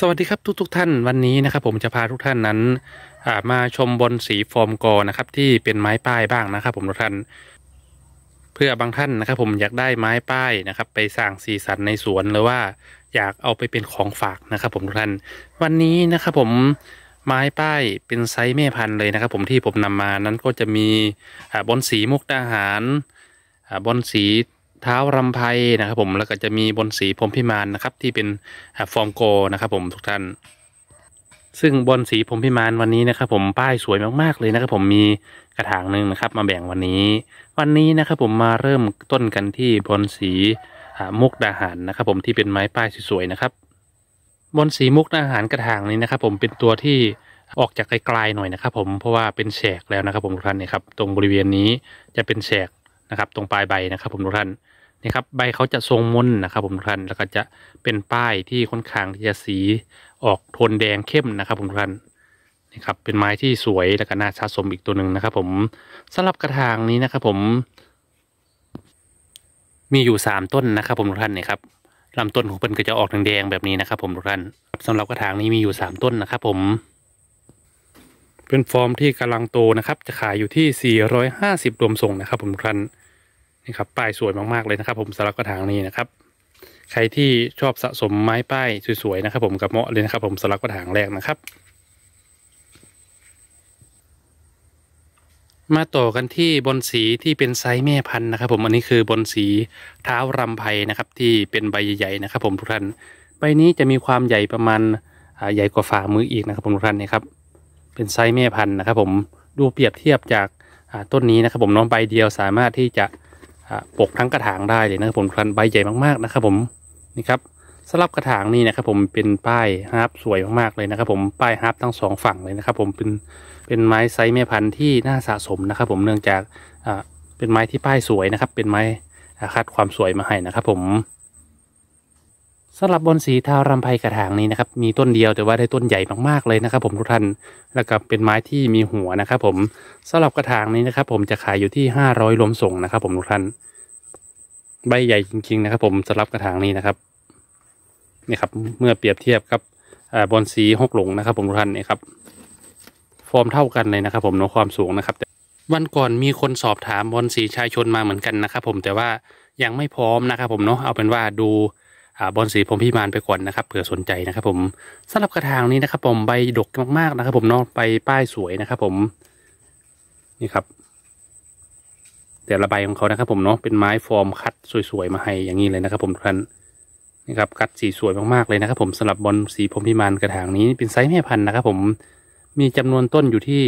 สวัสดีครับทุกๆทท่านวันนี้นะครับผมจะพาทุกท่านนั้นมาชมบนสีร์มกอนะครับที่เป็นไม้ป้ายบ้างนะครับผมทุกท่านเพื่อบางท่านนะครับผมอยากได้ไม้ป้ายนะครับไปสร้างสีสันในสวนหรือว่าอยากเอาไปเป็นของฝากนะครับผมทุกท่านวันนี้นะครับผมไม้ป้ายเป็นไซส์แม่พันธุ์เลยนะครับผมที่ผมนำมานั้นก็จะมีบนสีมุกดาหารบนสีเท้ารำไพนะครับผมแล้วก็จะมีบนสีพรมพิมานนะครับที่เป็นฟองโกนะครับผมทุกท่านซึ่งบนสีพรมพิมานวันนี้นะครับ ผมป้ายสวยมากๆเลยนะครับผมมีกระถางหนึ่งนะครับ มาแบ่งวันนี้ วันนี้นะครับผมมาเริ่มต้นกันที่บนสีมุกดาหารนะครับผมที่เป็นไม้ป้ายสวยๆนะครับบนสีมุกดาหารกระถางนี้นะครับผมเป็นตัวที่ออกจากไกลๆหน่อยนะครับ ผมเพราะว่าเป็นแฉกแล้วนะครับ ผมทุกท่านเนี่ยครับตรงบริเวณนี้จะเป็นแฉกนะครับตรงปลายใบนะครับ ผมทุกท่านนะครับใบเขาจะทรงมนนะครับผมทุกท่านแล้วก็จะเป็นป้ายที่ค่อนข้างที่จะสีออกโทนแดงเข้มนะครับผมทุกท่านนะครับเป็นไม้ที่สวยและก็น่าสะสมอีกตัวหนึ่งนะครับ ผมสำหรับกระถางนี้นะครับผม มีอยู่สามต้นนะครับผมทุกท่านเนี่ยครับลำต้นของมันก็จะออกแดงๆแบบนี้นะครับ ผมทุกท่านสำหรับกระถางนี้มีอยู่สามต้นนะครับผมเป็นฟอร์มที่กำลังโตนะครับจะขายอยู่ที่450รวมส่งนะครับผมทุกท่านนี่ครับป้ายสวยมากๆเลยนะครับ ผมสำหรับกระถางนี้นะครับ ใครที่ชอบสะสมไม้ป้ายสวยๆนะครับ ผมกับเหมาะเลยนะครับ ผมสำหรับกระถางแรกนะครับ มาต่อกันที่บอนสีที่เป็นไซส์แม่พันธุ์นะครับ ผมอันนี้คือบอนสีเท้ารำไพนะครับ ที่เป็นใบใหญ่ๆนะครับ ผมทุกท่านใบนี้จะมีความใหญ่ประมาณใหญ่กว่าฝ่ามืออีกนะครับผมทุกท่านนะครับเป็นไซส์แม่พันธุ์นะครับ ผมดูเปรียบเทียบจากต้นนี้นะครับ ผมน้องใบเดียวสามารถที่จะปกทั้งกระถางได้เลยนะครับ ผมคันใบใหญ่มากๆนะครับผมนี่ครับสำหรับกระถางนี่นะครับ ผมเป็นป้ายฮาร์ปสวยมากๆเลยนะครับ ผมป้ายฮาร์ปทั้งสองฝั่งเลยนะครับ ผมเป็นเป็นไม้ไซส์แม่พันธุ์ที่น่าสะสมนะครับ ผมเนื่องจากเป็นไม้ที่ป้ายสวยนะครับ เป็นไม้คัดความสวยมาให้นะครับ ผมสำหรับบอนสีทารำไพกระถางนี้นะครับ มีต้นเดียวแต่ว่าได้ต้นใหญ่มากๆ เลยนะครับผมทุกท่านแล้วก็เป็นไม้ที่มีหัวนะครับ ผมสำหรับกระถางนี้นะครับ ผมจะขายอยู่ที่ 500ร้อวมส่งนะครับ ผมทุกท่านใบใหญ่จริง ๆ นะครับ ผมสำหรับกระถางนี้นะครับนี่ครับ เมื่อเปรียบเทียบกับบอนสีหกหลงนะครับ ผมทุกท่านนี่ครับฟอร์มเท่ากันเลยนะครับ ผมเน้อความสูงนะครับวันก่อนมีคนสอบถามบอนสีชายชนมาเหมือนกันนะครับ ผมแต่ว่ายังไม่พร้อมนะครับ ผมเนาะเอาเป็นว่าดูบอลสีผมพิมานไปก่อนนะครับเผื่อสนใจนะครับ ผมสำหรับกระถางนี้นะครับ ผมใบดกมากๆนะครับ ผมนอกไปป้ายสวยนะครับ ผม นี่ครับ แต่ละใบของเขานะครับ ผมเนาะเป็นไม้ฟอร์มคัดสวยๆมาให้อย่างนี้เลยนะครับ ผมท่านนี่ครับคัดสีสวยมาก ๆ เลยนะครับ ผมสำหรับบอลสีผมพิมานกระถาง นี้ เป็นไซส์แม่ พันธุ์นะครับ ผม มีจำนวนต้นอยู่ที่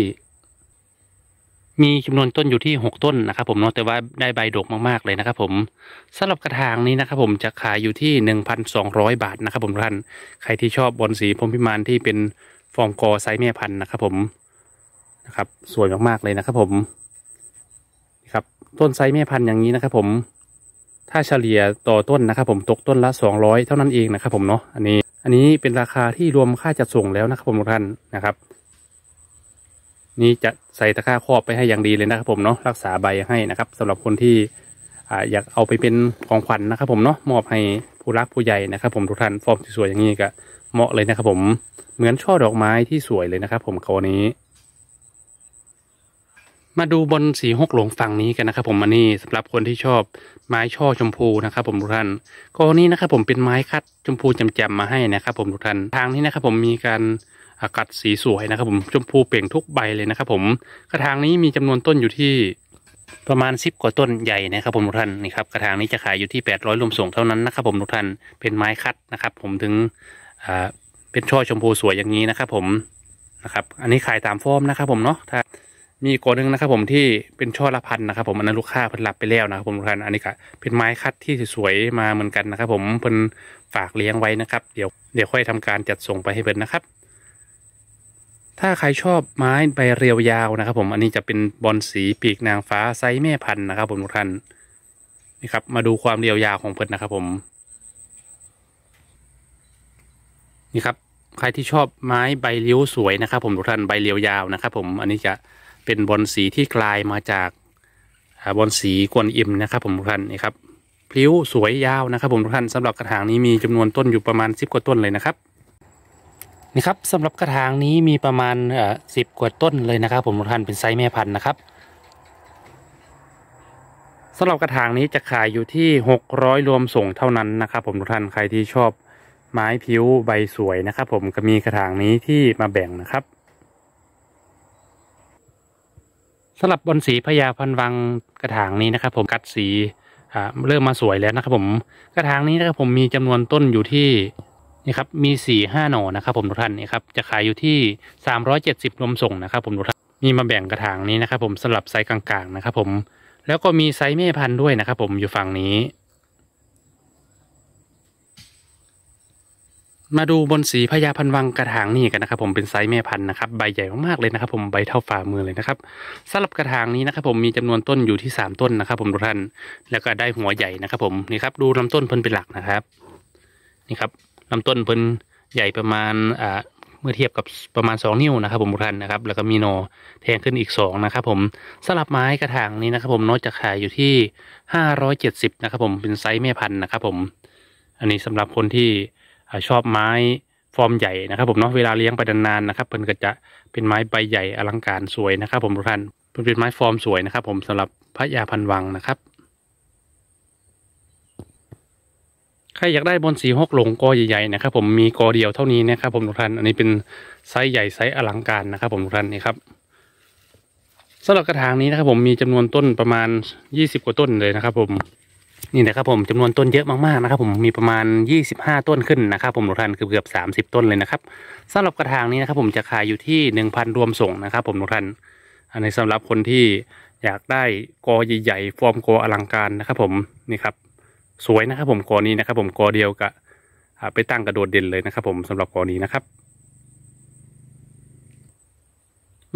มีจำนวนต้นอยู่ที่6ต้นนะครับ ผมเนาะแต่ว่าได้ใบดก มาก ๆ เลยนะครับ ผม สำหรับกระถางนี้นะครับ ผมจะขายอยู่ที่ 1,200 บาทนะครับ ผมท่านใครที่ชอบบอลสีพรมพิมานที่เป็นฟองกอไซส์แม่พันธุ์นะครับ ผมนะครับสวยมาก ๆ เลยนะครับ ผมครับ ต้นไซส์แม่พันธุ์อย่างนี้นะครับ ผม ถ้าเฉลี่ยต่อต้นนะครับ ผมตกต้นละ200 เท่านั้นเองนะครับ ผมเนาะอันนี้อันนี้เป็นราคาที่รวมค่าจัดส่งแล้วนะครับ ผมทุกท่านนะครับนี่จะใส่ตะกร้าครอบไปให้อย่างดีเลยนะครับผมเนาะรักษาใบให้นะครับ สำหรับคนที่อยากเอาไปเป็นของขวัญนนะครับผมเนาะมอบให้ผู้รักผู้ใหญ่นะครับ ผมทุกท่านฟอร์มสวยๆอย่างนี้ก็ เหมาะเลยนะครับ ผมเหมือนช่อดอกไม้ที่สวยเลยนะครับผมครานี้ มาดูบนสีหกหลงฝั่งนี้กันนะครับ ผมอันนี้สำหรับคนที่ชอบไม้ช่อชมพูนะครับ ผมทุกท่านาวนี้นะครับ ผมเป็นไม้คัดชมพูจำๆมาให้นะครับ ผมทุกท่านทางนี้นะครับ ผมมีการอากาศสีสวยนะครับผม ชมพูเปล่งทุกใบเลยนะครับผมกระถางนี้มีจำนวนต้นอยู่ที่ประมาณสิบกว่าต้นใหญ่นะครับ ผมทุกท่านนี่ครับกระถางนี้จะขายอยู่ที่แปดร้อยลมส่งเท่านั้นนะครับ ผมทุกท่านเป็นไม้คัดนะครับ ผมถึงเป็นช่อชมพูสวยอย่างนี้นะครับ ผมนะครับ อันนี้ขายตามฟอร์มนะครับ ผมเนาะถ้ามีกอนึงนะครับ ผมที่เป็นช่อละพันนะครับ ผมอันนั้นลูกค้าเพิ่นลับไปแล้วนะครับ ผมทุกท่านอันนี้ก็เป็นไม้คัดที่สวยมาเหมือนกันนะครับ ผมเพิ่นฝากเลี้ยงไว้นะครับ เดี๋ยวเดี๋ยวค่อยทำการจัดส่งไปให้เพิ่นนะครับถ้าใครชอบไม้ใบเรียวยาวนะครับ ผมอันนี้จะเป็นบอลสีปีกนางฟ้าไซส์แม่พันธุ์นะครับ ผมทุกท่านนี่ครับมาดูความเรียวยาวของเพิ่นนะครับผมนี่ครับใครที่ชอบไม้ใบเลี้ยวสวยนะครับผมทุกท่านใบเรียวยาวนะครับ ผมอันนี้จะเป็นบอลสีที่กลายมาจากบอลสีกวนอิมนะครับ ผมทุกท่านนี่ครับพลิ้วสวยยาวนะครับ ผมทุกท่านสำหรับกระถางนี้มีจำนวนต้นอยู่ประมาณสิบกว่าต้นเลยนะครับนะครับสำหรับกระถางนี้มีประมาณสิบกว่าต้นเลยนะครับ ผมทุกท่านเป็นไซส์แม่พันธุ์นะครับสำหรับกระถางนี้จะขายอยู่ที่ 600 รวมส่งเท่านั้นนะครับ ผมทุกท่านใครที่ชอบไม้ผิวใบสวยนะครับ ผมก็มีกระถางนี้ที่มาแบ่งนะครับสำหรับบนสีพญาพันวังกระถางนี้นะครับ ผมกัดสีเริ่มมาสวยแล้วนะครับ ผมกระถางนี้นะครับผมมีจำนวนต้นอยู่ที่นี่ครับมีสี่ห้าหน่อนะครับผมทุกท่านนี่ครับจะขายอยู่ที่สามร้อยเจ็ดสิบรวมส่งนะครับผมทุกท่านมีมาแบ่งกระถางนี้นะครับผมสลับไซส์กลางๆนะครับ ผม แล้วก็มีไซส์แม่พันธุ์ด้วยนะครับ ผมอยู่ฝั่งนี้ มาดูบนสีพญาพันวังกระถางนี่กันนะครับ ผมเป็นไซส์แม่พันธุ์นะครับใบใหญ่มากๆเลยนะครับ ผมใบเท่าฝ่ามือเลยนะครับสลับกระถางนี้นะครับ ผมมีจำนวนต้นอยู่ที่สามต้นนะครับผมทุกท่านแล้วก็ได้หัวใหญ่นะครับ ผมนี่ครับดูลำต้นเพิ่นเป็นหลักนะครับนี่ครับลำต้นเพิ่นใหญ่ประมาณอ่าเมื่อเทียบกับประมาณ 2 นิ้วนะครับ ผมทุกท่านนะครับ แล้วก็มีโนแทงขึ้นอีก2นะครับ ผมสลับไม้กระถางนี้นะครับ ผมนอกจะขายอยู่ที่ 570นะครับผมเป็นไซส์แม่พันธุ์นะครับ ผมอันนี้สำหรับคนที่ชอบไม้ฟอร์มใหญ่นะครับ ผมเนาะเวลาเลี้ยงไปนานๆนะครับเพิ่นก็จะเป็นไม้ใบใหญ่ อลังการสวยนะครับ ผมทุกท่านเป็นไม้ฟอร์มสวยนะครับ ผมสำหรับพระยาพันวังนะครับใครอยากได้บอลสีหกหลงกอใหญ่ ๆนะครับ ผมมีกอเดียวเท่านี้นะครับ ผมทุกท่านอันนี้เป็นไซส์ใหญ่ไซส์อลังการนะครับ ผมทุกท่านนี่ครับสำหรับกระถางนี้นะครับ ผมมีจำนวนต้นประมาณ 20กว่าต้นเลยนะครับ ผมนี่นะครับ ผมจำนวนต้นเยอะมากๆนะครับ ผมมีประมาณ 25 ต้นขึ้นนะครับ ผมทุกท่านเกือบเกือบ30 ต้นเลยนะครับ สำหรับกระถางนี้นะครับ ผมจะขายอยู่ที่ 1,000 รวมส่งนะครับ ผมทุกท่านอันนี้สำหรับคนที่อยากได้กอใหญ่ ๆ ฟอร์มกออลังการนะครับ ผมนี่ครับสวยนะครับผมกอนี้นะครับผมกอเดียวกับไปตั้งกระโดดเด่นเลยนะครับผมสำหรับกอนี้นะครับ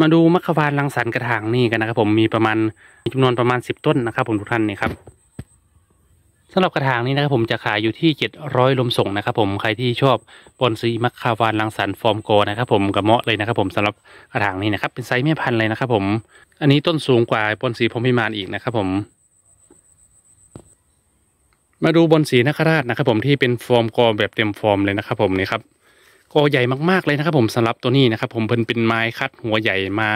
มาดูมัคควานลังสรรกระถางนี่กันนะครับผมมีประมาณมีจำนวนประมาณสิบต้นนะครับ ผมทุกท่านนี่ครับสำหรับกระถางนี้นะครับผมจะขายอยู่ที่เจ็ดร้อยลมส่งนะครับผมใครที่ชอบปอนซีมัคคาวานลังสรรฟอร์มโกนะครับ ผมกับเมาะเลยนะครับ ผมสำหรับกระถางนี้นะครับเป็นไซส์แม่พันธุ์เลยนะครับ ผม อันนี้ต้นสูงกว่าปอนซีพรมพิมานอีกนะครับผมมาดูบนสีนคราชนะครับผมที่เป็นฟอร์มกอ แบบเต็มฟอร์มเลยนะครับผมนี่ครับกอใหญ่มากๆเลยนะครับ ผมสำหรับตัวนี้นะครับ ผมเพิ่นเป็นไม้คัดหัวใหญ่มา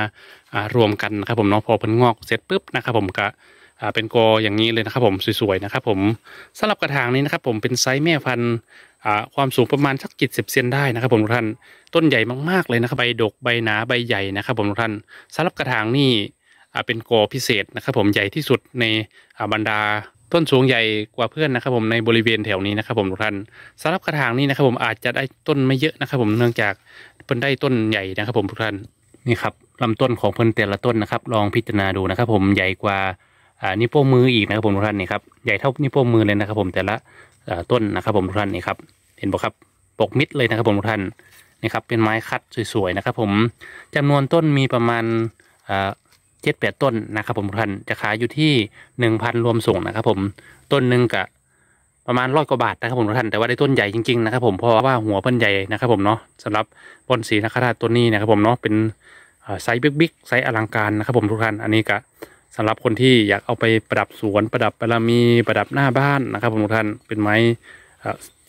รวมกันนะครับ ผมเนาะพอเพิ่นงอกเสร็จปุ๊บนะครับผมก็เป็นกออย่างนี้เลยนะครับผมสวยๆนะครับผมสำหรับกระถางนี้นะครับผมเป็นไซส์แม่พันธุ์ความสูงประมาณสักกิจสิบเซนได้นะครับ ผมทุกท่านต้นใหญ่มากๆเลยนะครับใบดกใบหนาใบใหญ่นะครับ ผมทุกท่านสำหรับกระถางนี้เป็นกอพิเศษนะครับผมใหญ่ที่สุดในบรรดาต้นสูงใหญ่กว่าเพื่อนนะครับผมในบริเวณแถวนี้นะครับผมทุกท่านสำหรับกระถางนี้นะครับผมอาจจะได้ต้นไม่เยอะนะครับ ผมเนื่องจากเพิ่นได้ต้นใหญ่นะครับผมทุกท่านนี่ครับลำต้นของเพิ่นแต่ละต้นนะครับลองพิจารณาดูนะครับผมใหญ่กว่าอ่านิ้วโป้งมืออีกนะครับผมทุกท่านนี่ครับใหญ่เท่านิ้วโป้งมือเลยนะครับผมแต่ละต้นนะครับ ผมทุกท่านนี่ครับเห็นบอกครับปกมิดเลยนะครับผมทุกท่านนี่ครับเป็นไม้คัดสวยๆนะครับผมจำนวนต้นมีประมาณเจ็ดแปดต้นนะครับผมท่านจะขายอยู่ที่หนึ่งพันรวมส่ง นะครับผมต้นหนึ่งกะประมาณร้อยกว่าบาทนะครับผมท่านแต่ว่าได้ต้นใหญ่จริงๆนะครับผมเพราะว่าหัวเพินใหญ่นะครับ ผมเนาะสำหรับบนสีนคราชต้นนี้นะครับ ผมเนาะเป็นไซส์บิ๊กๆไซส์อลังการนะครับผมทุกท่านอันนี้กะสำหรับคนที่อยากเอาไปประดับสวนประดับบารมีประดับหน้าบ้านนะครับ ผมทุกท่านเป็นไม้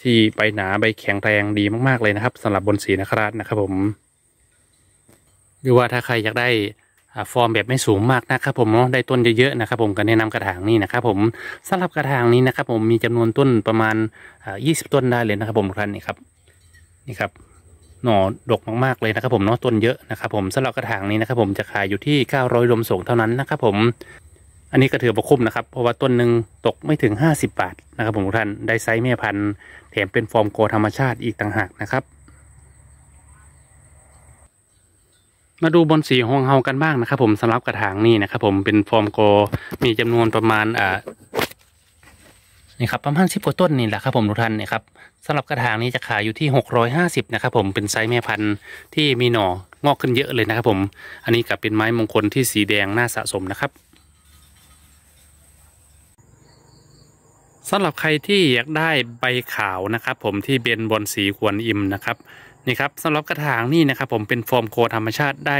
ที่ใบหนาใบแข็งแรงดีมากๆเลยนะครับ สำหรับบนสีนคราชนะครับผม หรือว่าถ้าใครอยากได้ฟอร์มแบบไม่สูงมากนะครับ ผมเนาะได้ต้นเยอะๆ นะครับ ผมก็แนะนำกระถางนี้นะครับ ผมสำหรับกระถางนี้นะครับ ผมมีจำนวนต้นประมาณยี่สิบต้นได้เลยนะครับ ผมทุกท่านนี่ครับนี่ครับหน่อดกมากๆเลยนะครับ ผมเนาะต้นเยอะนะครับ ผมสำหรับกระถางนี้นะครับผมจะขายอยู่ที่ 900รวมส่งเท่านั้นนะครับ ผม อันนี้ก็ถือประคุ้มนะครับ เพราะว่าต้นหนึ่งตกไม่ถึง 50 บาทนะครับผมทุกท่านได้ไซส์แม่พันธุ์ แถมเป็นฟอร์มโก ธรรมชาติอีกต่างหากนะครับมาดูบนสีหองเฮากันบ้างนะครับผมสำหรับกระถางนี่นะครับ ผมเป็นฟอร์มโกมีจำนวนประมาณอ่านี่ครับประมาณสิบกว่าต้นนี่แหละครับผมทุกท่านนะครับสำหรับกระถางนี้ จะขายอยู่ที่หกร้อยห้าสิบนะครับ ผมเป็นไซส์แม่พันธุ์ที่มีหน่องอกขึ้นเยอะเลยนะครับผมอันนี้กับเป็นไม้มงคลที่สีแดงน่าสะสมนะครับสำหรับใครที่อยากได้ใบขาวนะครับ ผมที่เบนบนสีควรอิมนะครับนี่ครับสำหรับกระถางนี่นะครับ ผมเป็นโฟมโคธรรมชาติได้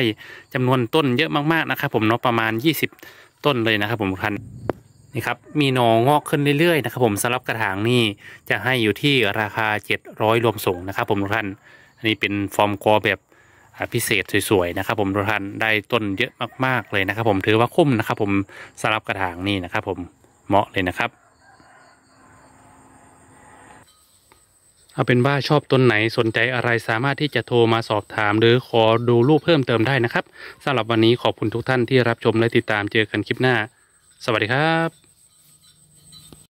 จำนวนต้นเยอะมากๆนะครับผมเนาะประมาณ20 ต้นเลยนะครับผม่ันนี่ครับ มีหนองอกขึ้นเรื่อยๆนะครับผมสำหรับกระถางนี่จะให้อยู่ที่ราคา 700รวมส่งนะครับผมทุกท่านอันนี้เป็นฟอร์มกอแบบพิเศษสวยๆ นะครับผมทุกท่านได้ต้นเยอะมากๆเลยนะครับ ผมถือว่าคุ้มนะครับผมสำหรับกระถางนี่นะครับผมเหมาะเลยนะครับเอาเป็นว่าชอบต้นไหนสนใจอะไรสามารถที่จะโทรมาสอบถาม หรือขอดูรูปเพิ่มเติมได้นะครับสำหรับวันนี้ขอบคุณทุกท่านที่รับชมและติดตามเจอกันคลิปหน้า สวัสดีครับ